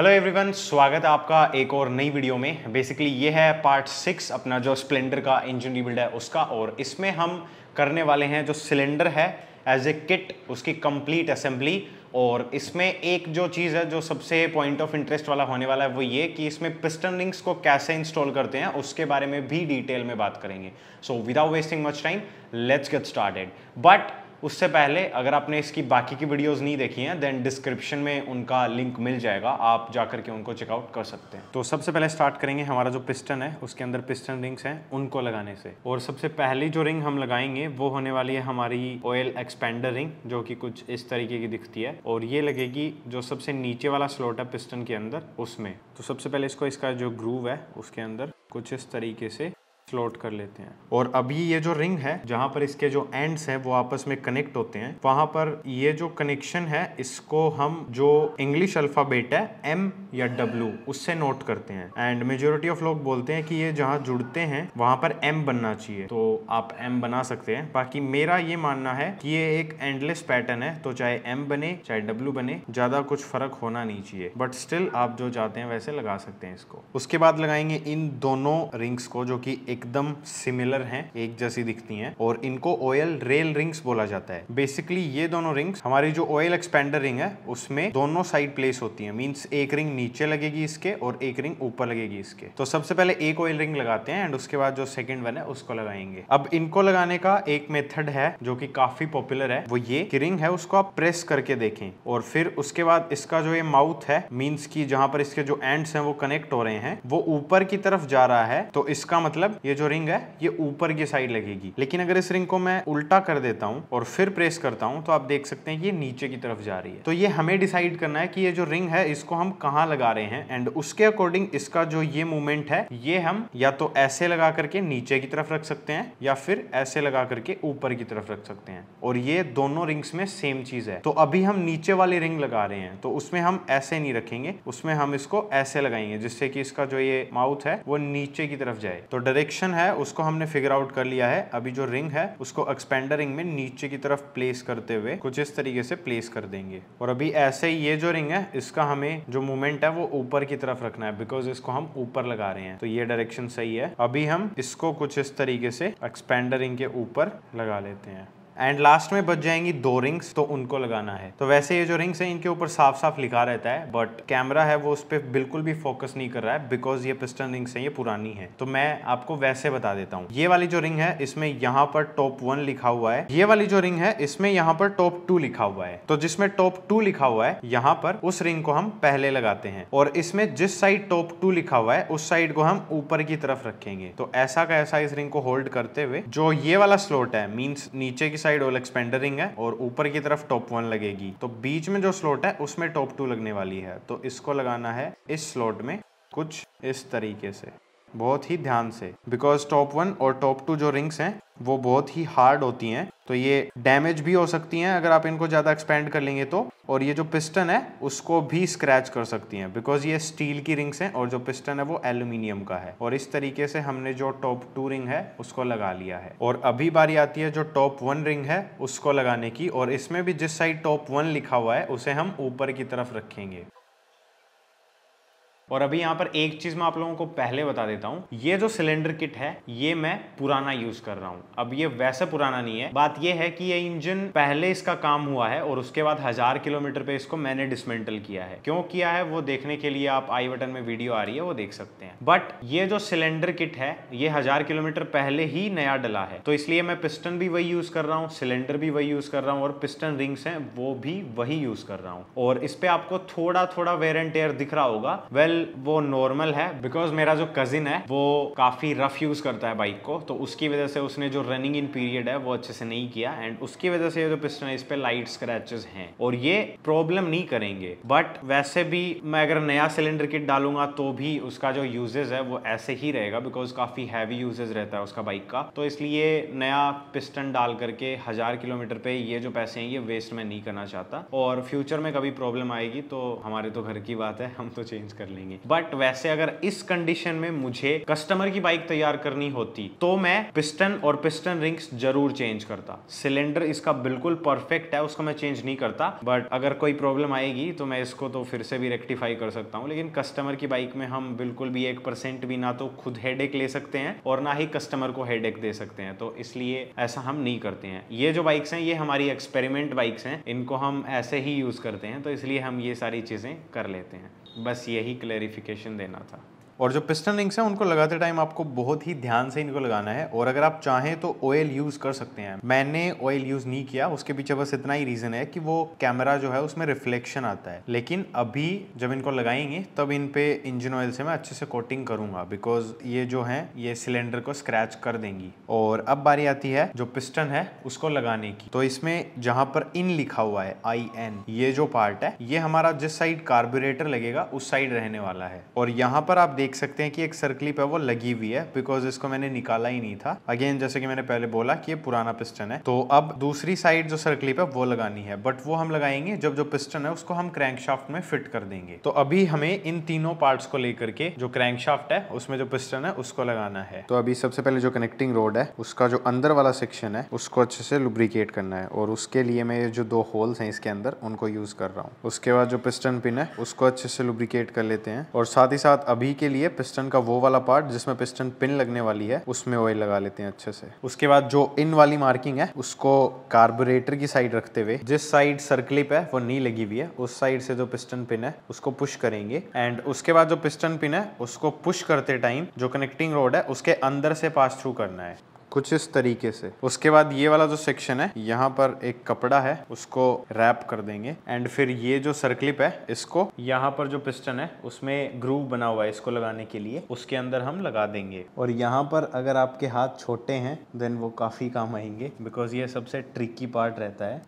hello everyone स्वागत है आपका एक और नई वीडियो में बेसिकली ये है पार्ट सिक्स अपना जो स्प्लेंडर का इंजन रिबिल्ड है उसका और इसमें हम करने वाले हैं जो सिलेंडर है एज ए किट उसकी कंप्लीट असेंबली और इसमें एक जो चीज़ है जो सबसे पॉइंट ऑफ इंटरेस्ट वाला होने वाला है वो ये कि इसमें पिस्टन रिंग्स को कैसे इंस्टॉल करते हैं उसके बारे में भी डिटेल में बात करेंगे so without wasting much time let's get started but उससे पहले अगर आपने इसकी बाकी की वीडियोस नहीं देखी हैं देन डिस्क्रिप्शन में उनका लिंक मिल जाएगा आप जाकर के उनको चेकआउट कर सकते हैं तो सबसे पहले स्टार्ट करेंगे हमारा जो पिस्टन है उसके अंदर पिस्टन रिंग्स हैं उनको लगाने से और सबसे पहली जो रिंग हम लगाएंगे वो होने वाली है हमारी ऑयल एक्सपेंडर रिंग जो कि कुछ इस तरीके की दिखती है और ये लगेगी जो सबसे नीचे वाला स्लोट है पिस्टन के अंदर उसमें तो सबसे पहले इसको इसका जो ग्रूव है उसके अंदर कुछ इस तरीके से स्लॉट कर लेते हैं और अभी ये जो रिंग है जहाँ पर इसके जो एंड्स हैं वो आपस में कनेक्ट होते हैं वहां पर ये जो कनेक्शन है इसको हम जो इंग्लिश अल्फ़ाबेट है एम या डब्ल्यू उससे नोट करते हैं एंड मेजोरिटी ऑफ लोग बोलते हैं कि ये जहाँ जुड़ते हैं वहां पर एम बनना चाहिए तो आप एम बना सकते हैं बाकी मेरा ये मानना है कि ये एक एंडलेस पैटर्न है तो चाहे एम बने चाहे डब्ल्यू बने ज़्यादा कुछ फ़र्क होना नहीं चाहिए बट स्टिल आप जो चाहते हैं वैसे लगा सकते हैं इसको उसके बाद लगाएंगे इन दोनों रिंग्स को जो कि एक एकदम सिमिलर हैं एक जैसी दिखती हैं और इनको ऑयल रेल रिंग्स बोला जाता है बेसिकली ये दोनों रिंग्स हमारी जो ऑयल एक्सपेंडर रिंग है उसमें दोनों साइड प्लेस होती है मीन्स एक रिंग नीचे लगेगी इसके और एक रिंग ऊपर लगेगी इसके तो सबसे पहले एक ऑयल रिंग लगाते हैं एंड उसके बाद जो सेकेंड वन है उसको लगाएंगे अब इनको लगाने का एक मेथड है जो की काफी पॉपुलर है वो ये रिंग है उसको आप प्रेस करके देखें और फिर उसके बाद इसका जो ये माउथ है मीन्स की जहां पर इसके जो एंड्स हैं वो कनेक्ट हो रहे हैं वो ऊपर की तरफ जा रहा है तो इसका मतलब ये जो रिंग है ये ऊपर की साइड लगेगी लेकिन अगर इस रिंग को मैं उल्टा कर देता हूँ और फिर प्रेस करता हूँ तो आप देख सकते हैं ये नीचे की तरफ जा रही है तो ये हमें डिसाइड करना है कि ये जो रिंग है इसको हम कहाँ लगा रहे हैं एंड उसके अकॉर्डिंग इसका जो ये मूवमेंट है ये हम या तो ऐसे लगा करके नीचे की तरफ रख सकते हैं या फिर ऐसे लगा करके ऊपर की तरफ रख सकते हैं और ये दोनों रिंग्स में सेम चीज है तो अभी हम नीचे वाली रिंग लगा रहे हैं तो उसमें हम ऐसे नहीं रखेंगे उसमें हम इसको ऐसे लगाएंगे जिससे कि इसका जो ये माउथ है वो नीचे की तरफ जाए तो डायरेक्शन क्वेश्चन है उसको हमने फिगर आउट कर लिया है अभी जो रिंग है उसको एक्सपेंडर रिंग में नीचे की तरफ प्लेस करते हुए कुछ इस तरीके से प्लेस कर देंगे और अभी ऐसे ही ये जो रिंग है इसका हमें जो मूवमेंट है वो ऊपर की तरफ रखना है बिकॉज इसको हम ऊपर लगा रहे हैं तो ये डायरेक्शन सही है अभी हम इसको कुछ इस तरीके से एक्सपेंडर रिंग के ऊपर लगा लेते हैं एंड लास्ट में बच जाएंगी दो रिंग्स तो उनको लगाना है तो वैसे ये जो रिंग्स है इनके ऊपर साफ साफ लिखा रहता है बट कैमरा है वो उस पर बिल्कुल भी फोकस नहीं कर रहा है बिकॉज ये पिस्टन रिंग्स है ये पुरानी है तो मैं आपको वैसे बता देता हूँ ये वाली जो रिंग है इसमें यहाँ पर टॉप वन लिखा हुआ है ये वाली जो रिंग है इसमें यहाँ पर टॉप टू लिखा हुआ है तो जिसमें टॉप टू लिखा हुआ है यहाँ पर उस रिंग को हम पहले लगाते हैं और इसमें जिस साइड टॉप टू लिखा हुआ है उस साइड को हम ऊपर की तरफ रखेंगे तो ऐसा का ऐसा इस रिंग को होल्ड करते हुए जो ये वाला स्लोट है मीन्स नीचे की साइड ऑल एक्सपेंडरिंग है और ऊपर की तरफ टॉप वन लगेगी तो बीच में जो स्लॉट है उसमें टॉप टू लगने वाली है तो इसको लगाना है इस स्लॉट में कुछ इस तरीके से बहुत ही ध्यान से बिकॉज टॉप वन और टॉप टू जो रिंग्स हैं वो बहुत ही हार्ड होती हैं तो ये डैमेज भी हो सकती हैं अगर आप इनको ज़्यादा एक्सपेंड कर लेंगे तो और ये जो पिस्टन है उसको भी स्क्रैच कर सकती हैं बिकॉज ये स्टील की रिंग्स हैं और जो पिस्टन है वो एल्यूमिनियम का है और इस तरीके से हमने जो टॉप टू रिंग है उसको लगा लिया है और अभी बारी आती है जो टॉप वन रिंग है उसको लगाने की और इसमें भी जिस साइड टॉप वन लिखा हुआ है उसे हम ऊपर की तरफ रखेंगे और अभी यहाँ पर एक चीज़ मैं आप लोगों को पहले बता देता हूँ ये जो सिलेंडर किट है ये मैं पुराना यूज़ कर रहा हूँ अब ये वैसे पुराना नहीं है बात ये है कि ये इंजन पहले इसका काम हुआ है और उसके बाद हज़ार किलोमीटर पे इसको मैंने डिसमेंटल किया है क्यों किया है वो देखने के लिए आप आई बटन में वीडियो आ रही है वो देख सकते हैं बट ये जो सिलेंडर किट है ये हज़ार किलोमीटर पहले ही नया डला है तो इसलिए मैं पिस्टन भी वही यूज़ कर रहा हूँ सिलेंडर भी वही यूज़ कर रहा हूँ और पिस्टन रिंग्स है वो भी वही यूज़ कर रहा हूँ और इस पर आपको थोड़ा थोड़ा वेयर एंड टेयर दिख रहा होगा वेल वो नॉर्मल है बिकॉज मेरा जो कजिन है वो काफी रफ यूज करता है बाइक को तो उसकी वजह से उसने जो रनिंग इन पीरियड है वो अच्छे से नहीं किया एंड उसकी वजह से जो पिस्टन है इस पे लाइट स्क्रैचेस हैं और ये प्रॉब्लम नहीं करेंगे बट वैसे भी मैं अगर नया सिलेंडर किट डालूंगा तो भी उसका जो यूजेज है वो ऐसे ही रहेगा बिकॉज काफी हैवी यूजेज रहता है उसका बाइक का तो इसलिए नया पिस्टन डाल करके हजार किलोमीटर पे ये जो पैसे हैं ये वेस्ट में नहीं करना चाहता और फ्यूचर में कभी प्रॉब्लम आएगी तो हमारे तो घर की बात है हम तो चेंज कर लेंगे मिलेंगे बट वैसे अगर इस कंडीशन में मुझे कस्टमर की बाइक तैयार करनी होती तो मैं पिस्टन और पिस्टन रिंग्स जरूर चेंज करता सिलेंडर इसका बिल्कुल परफेक्ट है उसको मैं चेंज नहीं करता बट अगर कोई प्रॉब्लम आएगी तो मैं इसको तो फिर से भी रेक्टिफाई कर सकता हूँ लेकिन कस्टमर की बाइक में हम बिल्कुल भी एक परसेंट भी ना तो खुद हेड ले सकते हैं और ना ही कस्टमर को हेडेक दे सकते हैं तो इसलिए ऐसा हम नहीं करते हैं ये जो बाइक्स हैं ये हमारी एक्सपेरिमेंट बाइक्स हैं इनको हम ऐसे ही यूज़ करते हैं तो इसलिए हम ये सारी चीज़ें कर लेते हैं बस यही क्लैरिफिकेशन देना था और जो पिस्टन रिंग्स हैं उनको लगाते टाइम आपको बहुत ही ध्यान से इनको लगाना है और अगर आप चाहें तो ऑयल यूज़ कर सकते हैं मैंने ऑयल यूज़ नहीं किया उसके पीछे बस इतना ही रीज़न है कि वो कैमरा जो है उसमें रिफ्लेक्शन आता है लेकिन अभी जब इनको लगाएंगे तब इन पे इंजन ऑयल से मैं अच्छे से कोटिंग करूंगा बिकॉज ये जो है ये सिलेंडर को स्क्रैच कर देंगी और अब बारी आती है जो पिस्टन है उसको लगाने की तो इसमें जहां पर इन लिखा हुआ है आई एन ये जो पार्ट है ये हमारा जिस साइड कार्बोरेटर लगेगा उस साइड रहने वाला है और यहाँ पर आप देख देख सकते हैं कि एक सर्कली पे वो लगी हुई है बिकॉज इसको मैंने निकाला ही नहीं था अगेन जैसे कि मैंने पहले बोला कि ये पुराना पिस्टन है तो अब दूसरी साइड जो सर्कली पे वो लगानी है बट वो हम लगाएंगे जब जो पिस्टन है उसको हम क्रैंकशाफ्ट में फिट कर देंगे तो अभी हमें इन तीनों पार्ट को लेकर के जो क्रैंकशाफ्ट है उसमें जो पिस्टन है उसको लगाना है तो अभी सबसे पहले जो कनेक्टिंग रोड है उसका जो अंदर वाला सेक्शन है उसको अच्छे से लुब्रिकेट करना है और उसके लिए मैं जो दो होल्स हैं इसके अंदर उनको यूज कर रहा हूँ उसके बाद जो पिस्टन पिन है उसको अच्छे से लुब्रिकेट कर लेते हैं और साथ ही साथ अभी के लिए लिए पिस्टन का वो वाला पार्ट जिसमें पिस्टन पिन लगने वाली है उसमें ऑयल लगा लेते हैं अच्छे से उसके बाद जो इन वाली मार्किंग है उसको कार्बोरेटर की साइड रखते हुए जिस साइड सर्कलिप है वो नी लगी हुई है उस साइड से जो पिस्टन पिन है उसको पुश करेंगे एंड उसके बाद जो पिस्टन पिन है उसको पुश करते टाइम जो कनेक्टिंग रोड है उसके अंदर से पास थ्रू करना है कुछ इस तरीके से उसके बाद ये वाला जो सेक्शन है यहाँ पर एक कपड़ा है उसको रैप कर देंगे एंड फिर ये जो सरक्लिप है इसको यहाँ पर जो पिस्टन है उसमें ग्रूव बना हुआ है इसको लगाने के लिए उसके अंदर हम लगा देंगे और यहाँ पर अगर आपके हाथ छोटे हैं देन वो काफ़ी काम आएंगे बिकॉज ये सबसे ट्रिकी पार्ट रहता है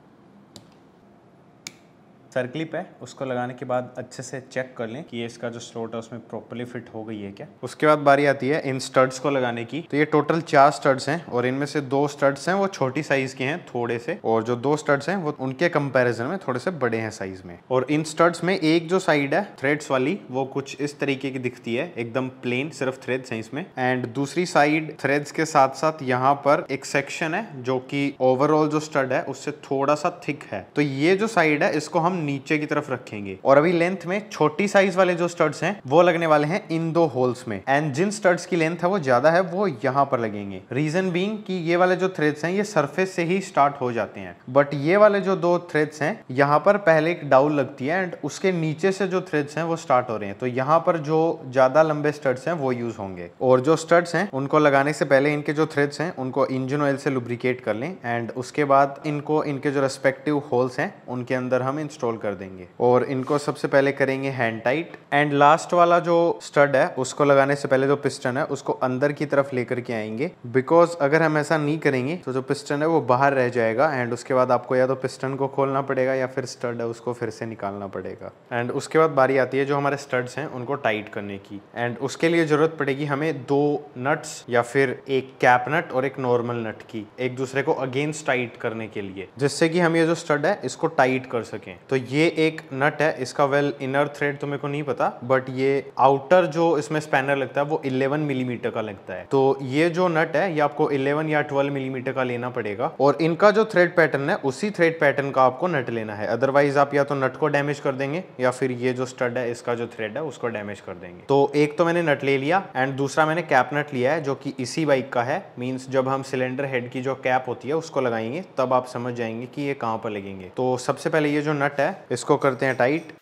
सर्कलिप है उसको लगाने के बाद अच्छे से चेक कर लें कि ये इसका जो स्लोट है उसमें प्रॉपरली फिट हो गई है क्या उसके बाद बारी आती है इन स्टड्स को लगाने की तो ये टोटल चार स्टड्स हैं और इनमें से दो स्टड्स हैं वो छोटी साइज के हैं थोड़े से और जो दो स्टड्स हैं वो उनके कंपेरिजन में थोड़े से बड़े हैं साइज में और इन स्टड्स में एक जो साइड है थ्रेड्स वाली वो कुछ इस तरीके की दिखती है एकदम प्लेन सिर्फ थ्रेड्स है इसमें एंड दूसरी साइड थ्रेड्स के साथ साथ यहाँ पर एक सेक्शन है जो की ओवरऑल जो स्टड है उससे थोड़ा सा थिक है तो ये जो साइड है इसको हम नीचे की तरफ रखेंगे और अभी लेंथ में छोटी साइज वाले जो स्टड्स हैं वो लगने वाले हैं इन दो होल्स में एंड जिन स्टड्स की लेंथ है वो ज्यादा है वो यहाँ पर लगेंगे रीजन बींग की ये वाले जो थ्रेड्स हैं ये सर्फेस से ही स्टार्ट हो जाते हैं बट ये वाले जो दो थ्रेड्स हैं यहाँ पर पहले एक डाउल लगती है एंड उसके नीचे से जो थ्रेड्स हैं वो स्टार्ट हो रहे हैं तो यहाँ पर जो ज्यादा लंबे स्टड्स हैं वो यूज होंगे और जो स्टड्स हैं उनको लगाने से पहले इनके जो थ्रेड्स हैं उनको इंजन ऑयल से लुब्रिकेट कर लें एंड उसके बाद इनको इनके जो रेस्पेक्टिव होल्स हैं उनके अंदर हम इंस्टॉल इंस्टॉल कर देंगे और इनको सबसे पहले करेंगे हैंड टाइट एंड लास्ट वाला जो स्टड है उसको लगाने से पहले जो पिस्टन है उसको अंदर की तरफ लेकर के आएंगे बिकॉज अगर हम ऐसा नहीं करेंगे तो जो पिस्टन है वो बाहर रह जाएगा एंड उसके बाद आपको या तो पिस्टन को खोलना पड़ेगा या फिर स्टड है उसको फिर से निकालना पड़ेगा एंड उसके बाद बारी आती है जो हमारे स्टड्स हैं उनको टाइट करने की एंड उसके लिए ज़रूरत पड़ेगी हमें दो नट्स या फिर एक कैप नट और एक नॉर्मल नट की एक दूसरे को अगेंस्ट टाइट करने के लिए जिससे कि हम ये जो स्टड है इसको टाइट कर सकें तो ये एक नट है इसका वेल इनर थ्रेड तो मेरे को नहीं पता बट ये आउटर जो इसमें स्पैनर लगता है वो 11 मिलीमीटर mm का लगता है तो ये जो नट है ये आपको 11 या 12 मिलीमीटर mm का लेना पड़ेगा और इनका जो थ्रेड पैटर्न है उसी थ्रेड पैटर्न का आपको नट लेना है अदरवाइज आप या तो नट को डैमेज कर देंगे या फिर ये जो स्टड है इसका जो थ्रेड है उसको डैमेज कर देंगे तो एक तो मैंने नट ले लिया एंड दूसरा मैंने कैप नट लिया है जो की इसी बाइक का है मीन्स जब हम सिलेंडर हेड की जो कैप होती है उसको लगाएंगे तब आप समझ जाएंगे कि ये कहाँ पर लगेंगे तो सबसे पहले ये जो नट है है इसको करते हैं टाइट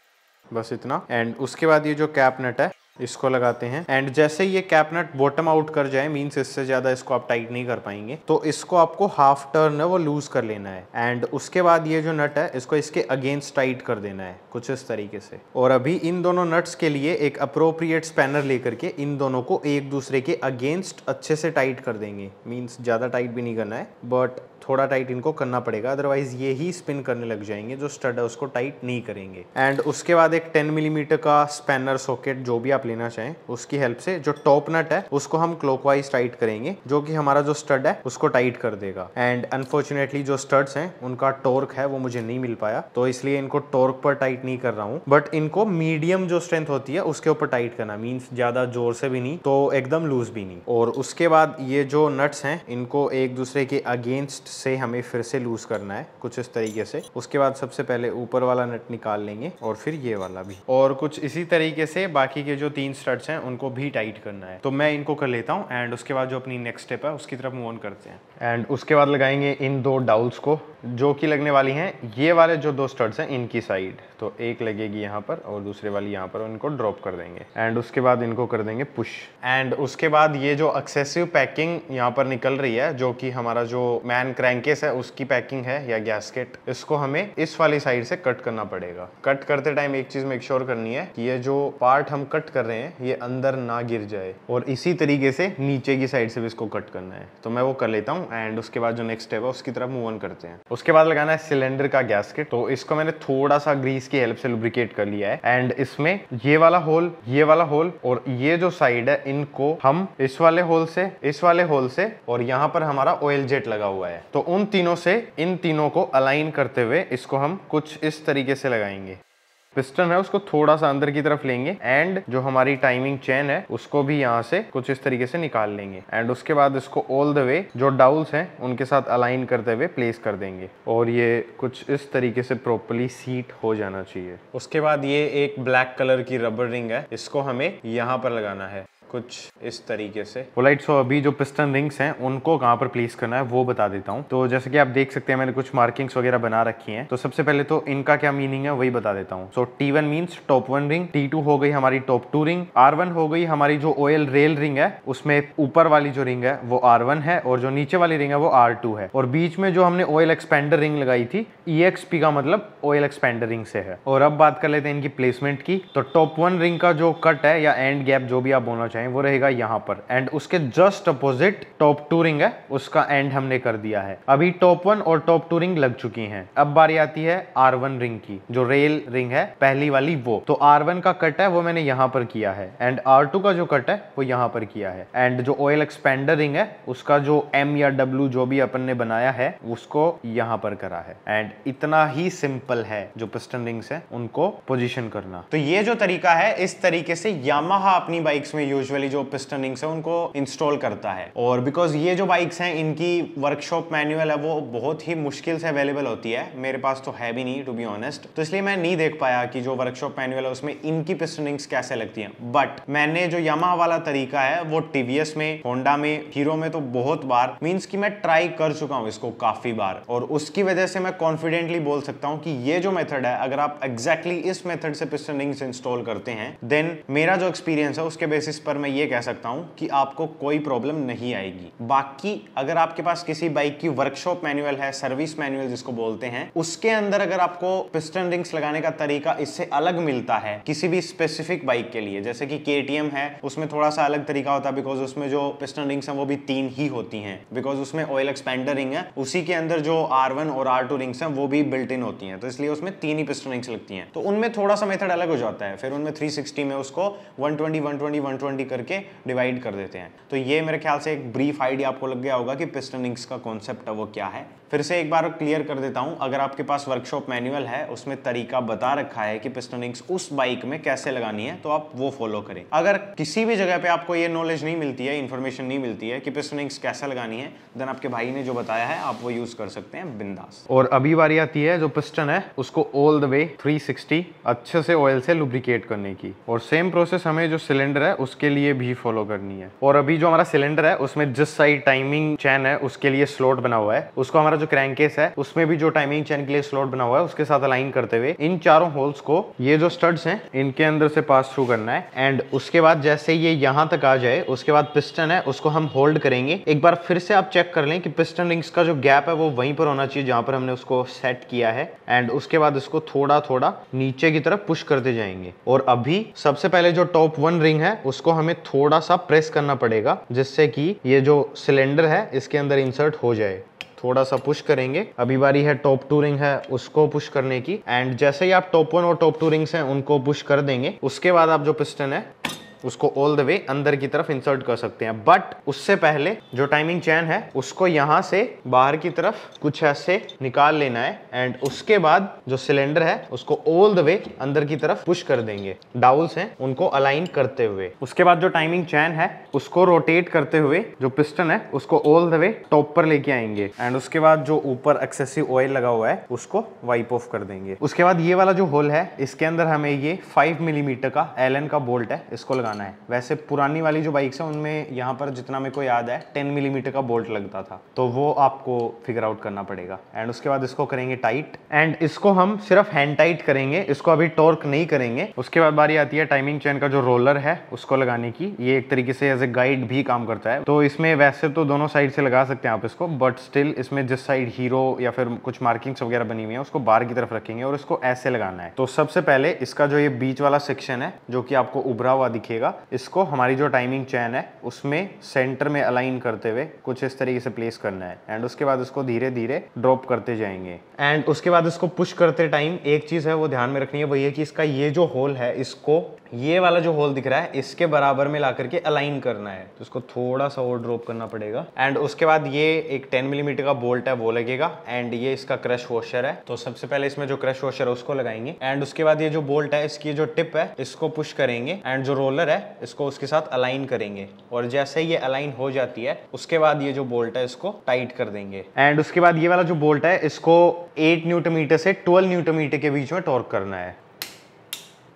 बस इतना एंड उसके बाद ये जो कैपनेट है इसको लगाते हैं एंड जैसे ये कैपनेट बॉटम आउट कर जाए मीन्स इससे ज़्यादा इसको आप टाइट नहीं कर पाएंगे तो इसको आपको हाफ टर्न है वो लूज़ कर लेना है एंड उसके बाद ये जो नट है इसको इसके अगेंस्ट टाइट कर देना है कुछ इस तरीके से और अभी इन दोनों नट्स के लिए एक अप्रोप्रिएट स्पैनर लेकर के इन दोनों को एक दूसरे के अगेंस्ट अच्छे से टाइट कर देंगे मीन्स ज़्यादा टाइट भी नहीं करना है बट थोड़ा टाइट इनको करना पड़ेगा अदरवाइज़ ये ही स्पिन करने लग जाएंगे जो स्टड है उसको टाइट नहीं करेंगे एंड उसके बाद एक 10 मिलीमीटर mm का स्पैनर सॉकेट जो भी आप लेना चाहें उसकी हेल्प से जो टॉप नट है उसको हम क्लॉकवाइज टाइट करेंगे जो कि हमारा जो स्टड है उसको टाइट कर देगा एंड अनफॉर्चुनेटली जो स्टड्स हैं उनका टॉर्क है वो मुझे नहीं मिल पाया तो इसलिए इनको टॉर्क पर टाइट नहीं कर रहा हूँ बट इनको मीडियम जो स्ट्रेंथ होती है उसके ऊपर टाइट करना मीन्स ज़्यादा जोर से भी नहीं तो एकदम लूज भी नहीं और उसके बाद ये जो नट्स हैं इनको एक दूसरे के अगेंस्ट से हमें फिर से लूज़ करना है कुछ इस तरीके से उसके बाद सबसे पहले ऊपर वाला नट निकाल लेंगे और फिर ये वाला भी और कुछ इसी तरीके से बाकी के जो तीन स्टड्स हैं उनको भी टाइट करना है तो मैं इनको कर लेता हूँ एंड उसके बाद जो अपनी नेक्स्ट स्टेप है उसकी तरफ मूव ऑन करते हैं एंड उसके बाद लगाएंगे इन दो डाउल्स को जो कि लगने वाली हैं ये वाले जो दो स्टड्स हैं इनकी साइड तो एक लगेगी यहाँ पर और दूसरे वाली यहाँ पर इनको ड्रॉप कर देंगे एंड उसके बाद इनको कर देंगे पुश एंड उसके बाद ये जो एक्सेसिव पैकिंग यहाँ पर निकल रही है जो कि हमारा जो मैन क्रैंकेस है उसकी पैकिंग है या गैसकेट इसको हमें इस वाली साइड से कट करना पड़ेगा कट करते टाइम एक चीज़ मेक श्योर करनी है कि ये जो पार्ट हम कट कर रहे हैं ये अंदर ना गिर जाए और इसी तरीके से नीचे की साइड से भी इसको कट करना है तो मैं वो कर लेता हूँ एंड उसके बाद जो नेक्स्ट स्टेप है उसकी तरफ मूव ऑन करते हैं उसके बाद लगाना है सिलेंडर का गैसकेट तो इसको मैंने थोड़ा सा ग्रीस की हेल्प से लुब्रिकेट कर लिया है एंड इसमें ये वाला होल ये वाला होल और ये जो साइड है इनको हम इस वाले होल से इस वाले होल से और यहाँ पर हमारा ऑयल जेट लगा हुआ है तो उन तीनों से इन तीनों को अलाइन करते हुए इसको हम कुछ इस तरीके से लगाएंगे पिस्टन है उसको थोड़ा सा अंदर की तरफ लेंगे एंड जो हमारी टाइमिंग चेन है उसको भी यहाँ से कुछ इस तरीके से निकाल लेंगे एंड उसके बाद इसको ऑल द वे जो डाउल्स हैं उनके साथ अलाइन करते हुए प्लेस कर देंगे और ये कुछ इस तरीके से प्रॉपरली सीट हो जाना चाहिए उसके बाद ये एक ब्लैक कलर की रबर रिंग है इसको हमें यहाँ पर लगाना है कुछ इस तरीके से राइट सो अभी जो पिस्टन रिंग्स हैं उनको कहाँ पर प्लेस करना है वो बता देता हूँ तो जैसे कि आप देख सकते हैं मैंने कुछ मार्किंग्स वगैरह बना रखी हैं तो सबसे पहले तो इनका क्या मीनिंग है वही बता देता हूँ so T one means top one ring T two हो गई हमारी top two ring R one हो गई हमारी जो ऑयल रेल रिंग है उसमें ऊपर वाली जो रिंग है वो आर वन है और जो नीचे वाली रिंग है वो आर टू है और बीच में जो हमने ऑयल एक्सपेंडर रिंग लगाई थी ई e का मतलब ऑयल एक्सपेंडर रिंग से है और अब बात कर लेते हैं इनकी प्लेसमेंट की तो टॉप वन रिंग का जो कट है या एंड गैप जो भी आप बोलना चाहें चाहिए वो रहेगा यहाँ पर एंड उसके just opposite top two ring है उसका एंड हमने कर दिया है अभी टॉप वन और टॉप टू रिंग लग चुकी हैं अब बारी आती है आर वन रिंग की जो रेल रिंग है पहली वाली वो तो आर वन का कट है वो मैंने यहाँ पर किया है एंड आर टू का जो कट है वो यहाँ पर किया है एंड जो ऑयल एक्सपेंडर रिंग है उसका जो एम या डब्ल्यू जो भी अपन ने बनाया है उसको यहाँ पर करा है एंड इतना ही सिंपल है जो पिस्टन रिंग्स है उनको पोजिशन करना तो ये जो तरीका है इस तरीके से यामाहा अपनी बाइक्स में यूज यूजुअली जो पिस्टन रिंग्स है उनको इंस्टॉल करता है और बिकॉज ये जो बाइक्स हैं इनकी वर्कशॉप मैनुअल है वो बहुत ही मुश्किल से अवेलेबल होती है मेरे पास तो है भी नहीं टू बी ऑनेस्ट तो इसलिए मैं नहीं देख पाया कि जो वर्कशॉप मैनुअल है उसमें इनकी पिस्टन रिंग्स कैसे लगती है बट मैंने जो यमा वाला तरीका है वो टीवीएस में होंडा में हीरो में तो बहुत बार मीन्स की मैं ट्राई कर चुका हूँ इसको काफी बार और उसकी वजह से मैं कॉन्फिडेंटली बोल सकता हूँ कि ये जो मेथड है अगर आप एग्जैक्टली exactly इस मेथड से पिस्टन रिंग्स इंस्टॉल करते हैं देन मेरा जो एक्सपीरियंस है उसके बेसिस पर पर मैं ये कह सकता हूँ कि आपको कोई प्रॉब्लम नहीं आएगी बाकी अगर आपके पास किसी बाइक की वर्कशॉप मैनुअल है सर्विस मैनुअल जिसको बोलते हैं उसके अंदर अगर आपको पिस्टन रिंग्स लगाने का तरीका इससे अलग मिलता है किसी भी स्पेसिफिक बाइक के लिए जैसे कि के है उसमें थोड़ा सा अलग तरीका होता है बिकॉज उसमें जो पिस्टन रिंग्स है वो भी तीन ही होती है बिकॉज उसमें ऑयल एक्सपेंडर रिंग है उसी के अंदर जो आर और आर रिंग्स हैं वो भी बिल्ट इन होती हैं तो इसलिए उसमें तीन ही पिस्टन रिंग्स लगती हैं तो उनमें थोड़ा सा मेथड अलग हो जाता है फिर उनमें 360 में उसको 120 120 120 करके डिवाइड कर देते हैं तो ये मेरे ख्याल से एक ब्रीफ आइडिया आपको लग गया होगा कि पिस्टन इंक्स का कॉन्सेप्ट वो क्या है फिर से एक बार क्लियर कर देता हूँ अगर आपके पास वर्कशॉप मैनुअल है उसमें तरीका बता रखा है कि पिस्टन इंक्स उस बाइक में कैसे लगानी है तो आप वो फॉलो करें अगर किसी भी जगह पे आपको ये नॉलेज नहीं मिलती है इन्फॉर्मेशन नहीं मिलती है कि पिस्टन इंक्स कैसे लगानी है देन आपके भाई ने जो बताया है आप वो यूज कर सकते हैं बिंदास और अभी बारी आती है जो पिस्टन है उसको ऑल द वे 360 अच्छे से ऑयल से लुब्रिकेट करने की और सेम प्रोसेस हमें जो सिलेंडर है उसके लिए लिए भी फॉलो करनी है और अभी जो हमारा सिलेंडर है उसमें जिस साइड टाइमिंग चैन है उसके लिए स्लॉट बना हुआ है उसको हमारा जो क्रैंकेस है उसमें भी जो टाइमिंग चैन के लिए स्लॉट बना हुआ है उसके साथ अलाइन करते हुए इन चारों होल्स को ये जो स्टड्स हैं इनके अंदर से पास थ्रू करना है एंड उसके बाद जैसे ये यहाँ तक आ जाए उसके बाद पिस्टन है उसको हम होल्ड करेंगे एक बार फिर से आप चेक कर लें कि पिस्टन रिंग्स का जो गैप है वो वहीं पर होना चाहिए जहां पर हमने उसको सेट किया है एंड उसके बाद इसको थोड़ा थोड़ा नीचे की तरफ पुश करते जाएंगे और अभी सबसे पहले जो टॉप वन रिंग है उसको हम हमें थोड़ा सा प्रेस करना पड़ेगा जिससे कि ये जो सिलेंडर है इसके अंदर इंसर्ट हो जाए थोड़ा सा पुश करेंगे अभी बारी है टॉप टू रिंग है उसको पुश करने की एंड जैसे ही आप टॉप वन और टॉप टू रिंग्स हैं उनको पुश कर देंगे उसके बाद आप जो पिस्टन है उसको ऑल द वे अंदर की तरफ इंसर्ट कर सकते हैं बट उससे पहले जो टाइमिंग चैन है उसको यहाँ से बाहर की तरफ कुछ ऐसे निकाल लेना है एंड उसके बाद जो सिलेंडर है उसको ऑल द वे अंदर की तरफ पुश कर देंगे डाउल्स हैं उनको अलाइन करते हुए उसके बाद जो टाइमिंग चैन है उसको रोटेट करते हुए जो पिस्टन है उसको ऑल द वे टॉप पर लेके आएंगे एंड उसके बाद जो ऊपर एक्सेसिव ऑयल लगा हुआ है उसको वाइप ऑफ कर देंगे उसके बाद ये वाला जो होल है इसके अंदर हमें ये फाइव मिलीमीटर mm का एलन का बोल्ट है इसको लगा लगाना है वैसे पुरानी वाली जो बाइक्स हैं उनमें यहाँ पर जितना मेरे को याद है टेन मिलीमीटर का बोल्ट लगता था तो वो आपको फिगर आउट करना पड़ेगा एंड उसके बाद इसको करेंगे टाइट एंड इसको हम सिर्फ हैंड टाइट करेंगे इसको अभी टॉर्क नहीं करेंगे उसके बाद बारी आती है टाइमिंग चेन का जो रोलर है उसको लगाने की ये एक तरीके से एज ए गाइड भी काम करता है तो इसमें वैसे तो दोनों साइड से लगा सकते हैं आप इसको बट स्टिल इसमें जिस साइड हीरो या फिर कुछ मार्किंग्स वगैरह बनी हुई है उसको बार की तरफ रखेंगे और इसको ऐसे लगाना है तो सबसे पहले इसका जो ये बीच वाला सेक्शन है जो कि आपको उभरा हुआ दिखेगा करिएगा इसको हमारी जो टाइमिंग चैन है उसमें सेंटर में अलाइन करते हुए कुछ इस तरीके से प्लेस करना है एंड उसके बाद उसको धीरे धीरे ड्रॉप करते जाएंगे एंड उसके बाद इसको पुश करते टाइम एक चीज़ है वो ध्यान में रखनी है वो ये कि इसका ये जो होल है इसको ये वाला जो होल दिख रहा है इसके बराबर में ला करके अलाइन करना है तो इसको थोड़ा सा और ड्रॉप करना पड़ेगा एंड उसके बाद ये एक 10 मिलीमीटर mm का बोल्ट है वो लगेगा एंड ये इसका क्रश वॉशर है तो सबसे पहले इसमें जो क्रश वॉशर है उसको लगाएंगे एंड उसके बाद ये जो बोल्ट है इसकी जो टिप है इसको पुश करेंगे एंड जो रोलर कॉर्नर है इसको उसके साथ अलाइन करेंगे और जैसे ये अलाइन हो जाती है उसके बाद ये जो बोल्ट है इसको टाइट कर देंगे एंड उसके बाद ये वाला जो बोल्ट है इसको 8 न्यूटन मीटर से 12 न्यूटन मीटर के बीच में टॉर्क करना है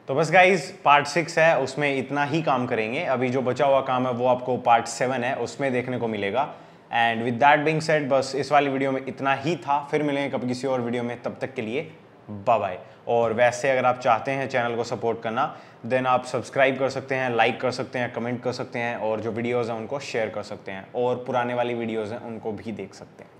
तो बस गाइज पार्ट सिक्स है उसमें इतना ही काम करेंगे अभी जो बचा हुआ काम है वो आपको पार्ट सेवन है उसमें देखने को मिलेगा and with that being set बस इस वाली वीडियो में इतना ही था फिर मिलेंगे कभी किसी और वीडियो में तब तक के लिए बाय और वैसे अगर आप चाहते हैं चैनल को सपोर्ट करना देन आप सब्सक्राइब कर सकते हैं लाइक कर सकते हैं कमेंट कर सकते हैं और जो वीडियोज़ हैं उनको शेयर कर सकते हैं और पुराने वाली वीडियोज़ हैं उनको भी देख सकते हैं